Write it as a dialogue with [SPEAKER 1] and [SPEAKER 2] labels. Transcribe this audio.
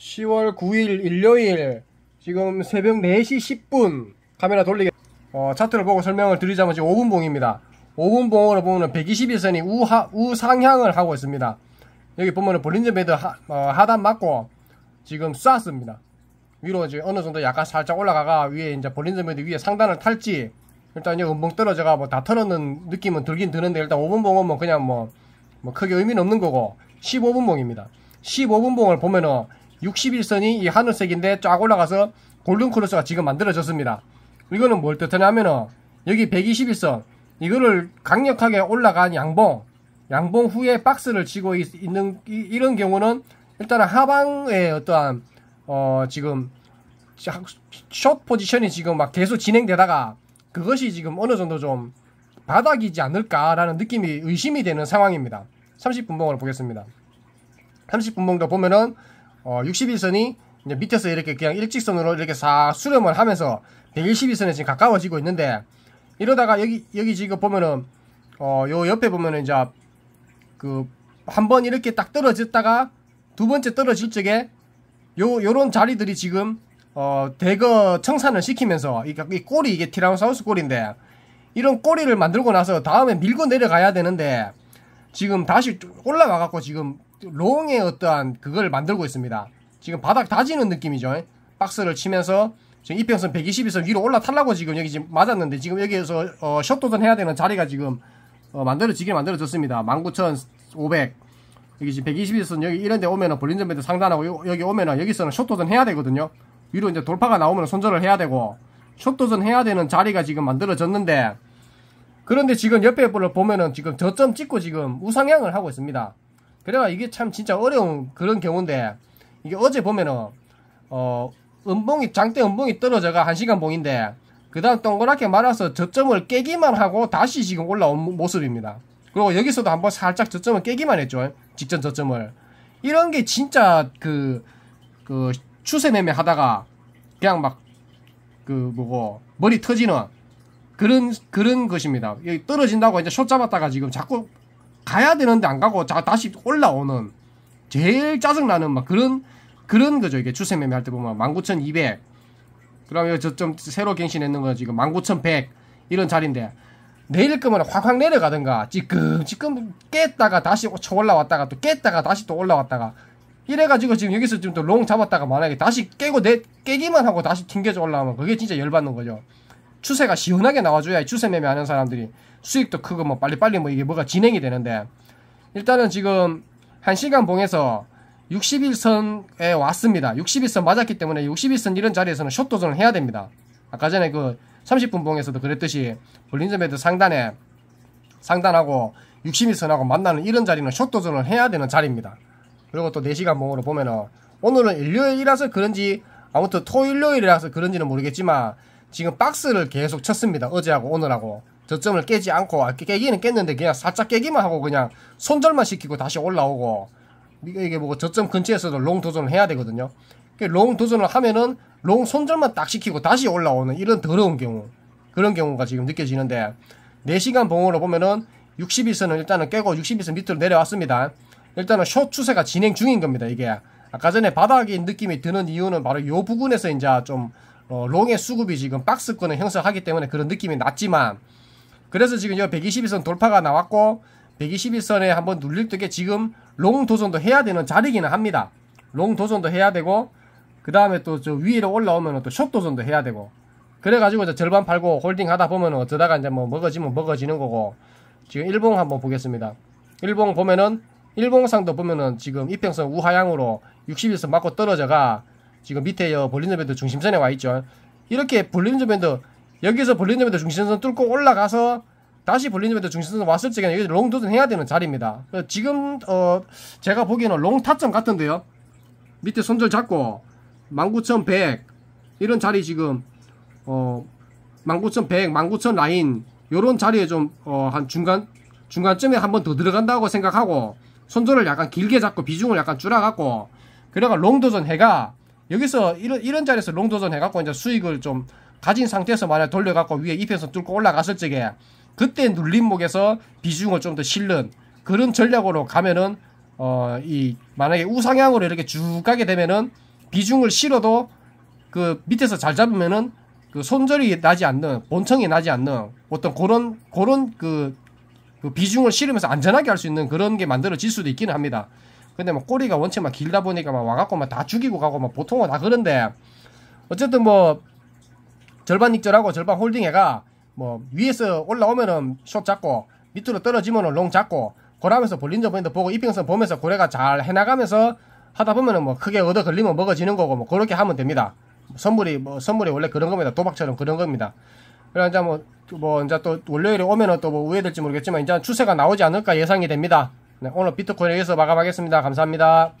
[SPEAKER 1] 10월 9일 일요일 지금 새벽 4시 10분 카메라 돌리게 어, 차트를 보고 설명을 드리자면 지금 5분 봉입니다 5분 봉으로 보면 121선이 우하, 우상향을 하고 있습니다 여기 보면 볼린저 배드 하, 어, 하단 맞고 지금 쐈습니다 위로 이제 어느 정도 약간 살짝 올라가가 위에 이제 볼린저 배드 위에 상단을 탈지 일단 이제 은봉 떨어져가 뭐 다 털어는 느낌은 들긴 드는데 일단 5분 봉은 뭐 그냥 뭐, 뭐 크게 의미는 없는 거고 15분 봉입니다 15분 봉을 보면은 61선이 이 하늘색인데 쫙 올라가서 골든 크로스가 지금 만들어졌습니다. 이거는 뭘 뜻하냐면은 여기 121선 이거를 강력하게 올라간 양봉 양봉 후에 박스를 치고 있, 는 이런 경우는 일단은 하방의 어떠한 어 지금 숏 포지션이 지금 막 계속 진행되다가 그것이 지금 어느 정도 좀 바닥이지 않을까라는 느낌이 의심이 되는 상황입니다. 30분봉을 보겠습니다. 30분봉도 보면은 어, 61선이 이제 밑에서 이렇게 그냥 일직선으로 이렇게 싹 수렴을 하면서 112선에 지금 가까워지고 있는데 이러다가 여기 여기 지금 보면은 어 요 옆에 보면은 이제 그 한 번 이렇게 딱 떨어졌다가 두 번째 떨어질 적에 요 요런 자리들이 지금 어 대거 청산을 시키면서 이, 이 꼬리 이게 티라노사우스 꼬리인데 이런 꼬리를 만들고 나서 다음에 밀고 내려가야 되는데 지금 다시 올라가 갖고 지금 롱의 어떠한 그걸 만들고 있습니다. 지금 바닥 다지는 느낌이죠. 박스를 치면서 지금 이평선 122선 위로 올라타려고 지금 여기 지금 맞았는데 지금 여기에서 어, 샷 도전 해야 되는 자리가 지금 어, 만들어지게 만들어졌습니다. 19,500 여기 지금 122선 여기 이런데 오면은 볼린점에도 상단하고 요, 여기 오면은 여기서는 샷 도전 해야 되거든요. 위로 이제 돌파가 나오면 손절을 해야 되고 샷 도전 해야 되는 자리가 지금 만들어졌는데 그런데 지금 옆에 볼을 보면은 지금 저점 찍고 지금 우상향을 하고 있습니다. 그래가 이게 참 진짜 어려운 그런 경우인데 이게 어제 보면은 어 음봉이 장대 음봉이 떨어져가 한 시간 봉인데 그 다음 동그랗게 말아서 저점을 깨기만 하고 다시 지금 올라온 모습입니다. 그리고 여기서도 한번 살짝 저점을 깨기만 했죠. 직전 저점을. 이런 게 진짜 그, 그 추세 매매 하다가 그냥 막 그 뭐고 머리 터지는 그런, 그런 것입니다. 여기 떨어진다고 이제 숏 잡았다가 지금 자꾸 가야 되는데 안 가고 자, 다시 올라오는 제일 짜증나는 막 그런 그런 거죠. 이게 추세 매매할 때 보면 19,200. 그러면 저점 새로 갱신했는 거 지금 19,100 이런 자리인데 내릴 거면 확확 내려가든가 지금 지금 깼다가 다시 쳐 올라왔다가 또 깼다가 다시 또 올라왔다가 이래가지고 지금 여기서 지금 또롱 잡았다가 만약에 다시 깨고 내 깨기만 하고 다시 튕겨져 올라오면 그게 진짜 열받는 거죠. 추세가 시원하게 나와줘야 추세 매매하는 사람들이 수익도 크고 뭐 빨리빨리 뭐 이게 뭐가 진행이 되는데 일단은 지금 한시간 봉에서 61선에 왔습니다. 61선 맞았기 때문에 61선 이런 자리에서는 숏 도전을 해야 됩니다. 아까 전에 그 30분 봉에서도 그랬듯이 볼린저매드 상단에 상단하고 61선하고 만나는 이런 자리는 숏 도전을 해야 되는 자리입니다. 그리고 또 4시간 봉으로 보면은 오늘은 일요일이라서 그런지 아무튼 토일요일이라서 그런지는 모르겠지만 지금 박스를 계속 쳤습니다. 어제하고 오늘하고. 저점을 깨지 않고 아, 깨기는 깼는데 그냥 살짝 깨기만 하고 그냥 손절만 시키고 다시 올라오고 이게 뭐 저점 근처에서도 롱 도전을 해야 되거든요. 그 롱 도전을 하면은 롱 손절만 딱 시키고 다시 올라오는 이런 더러운 경우 그런 경우가 지금 느껴지는데 4시간 봉으로 보면은 60일선은 일단은 깨고 60일선 밑으로 내려왔습니다. 일단은 쇼 추세가 진행 중인 겁니다. 이게 아까 전에 바닥인 느낌이 드는 이유는 바로 이 부분에서 이제 좀 어, 롱의 수급이 지금 박스권을 형성하기 때문에 그런 느낌이 났지만 그래서 지금 여 121선 돌파가 나왔고 121선에 한번 눌릴 때게 지금 롱 도전도 해야 되는 자리기는 합니다. 롱 도전도 해야 되고 그 다음에 또 저 위로 올라오면 또숏 도전도 해야 되고 그래가지고 이제 절반 팔고 홀딩 하다 보면 어쩌다가 이제 뭐 먹어지면 먹어지는 거고 지금 일봉 한번 보겠습니다. 일봉 보면은 일봉상도 보면은 지금 이평선 우하향으로 61선 맞고 떨어져가 지금 밑에 볼린저 밴드 중심선에 와 있죠. 이렇게 볼린저 밴드 여기서 볼린저 밴드 중심선 뚫고 올라가서 다시 볼린저 밴드 중심선 왔을 적에는 여기 롱 도전 해야 되는 자리입니다. 지금 어 제가 보기에는 롱 타점 같은데요. 밑에 손절 잡고 19,100 이런 자리 지금 어 19,100, 19,000 라인 요런 자리에 좀한 어, 중간 중간쯤에 한 번 더 들어간다고 생각하고 손절을 약간 길게 잡고 비중을 약간 줄여갖고 그래가 롱 도전 해가 여기서 이런, 이런 자리에서 롱도전 해갖고 이제 수익을 좀 가진 상태에서 만약 돌려갖고 위에 입에서 뚫고 올라갔을 적에 그때 눌림목에서 비중을 좀 더 실는 그런 전략으로 가면은 어, 이 만약에 우상향으로 이렇게 쭉 가게 되면은 비중을 실어도 그 밑에서 잘 잡으면은 그 손절이 나지 않는 본청이 나지 않는 어떤 그런 그런 그, 그 비중을 실으면서 안전하게 할 수 있는 그런 게 만들어질 수도 있기는 합니다. 근데 막 뭐 꼬리가 원체 막 길다 보니까 막 와갖고 막 다 죽이고 가고 막 보통은 다 그런데 어쨌든 뭐 절반 익절하고 절반 홀딩해가 뭐 위에서 올라오면은 숏 잡고 밑으로 떨어지면은 롱 잡고 고라면서 볼린저 포인도 보고 이평선 보면서 고래가 잘 해나가면서 하다 보면은 뭐 크게 얻어 걸리면 먹어지는 거고 뭐 그렇게 하면 됩니다. 선물이 뭐 선물이 원래 그런 겁니다. 도박처럼 그런 겁니다. 그래 이제 뭐뭐 뭐 이제 또 월요일에 오면은 또뭐 우회될지 모르겠지만 이제 추세가 나오지 않을까 예상이 됩니다. 네, 오늘 비트코인에 의해서 마감하겠습니다. 감사합니다.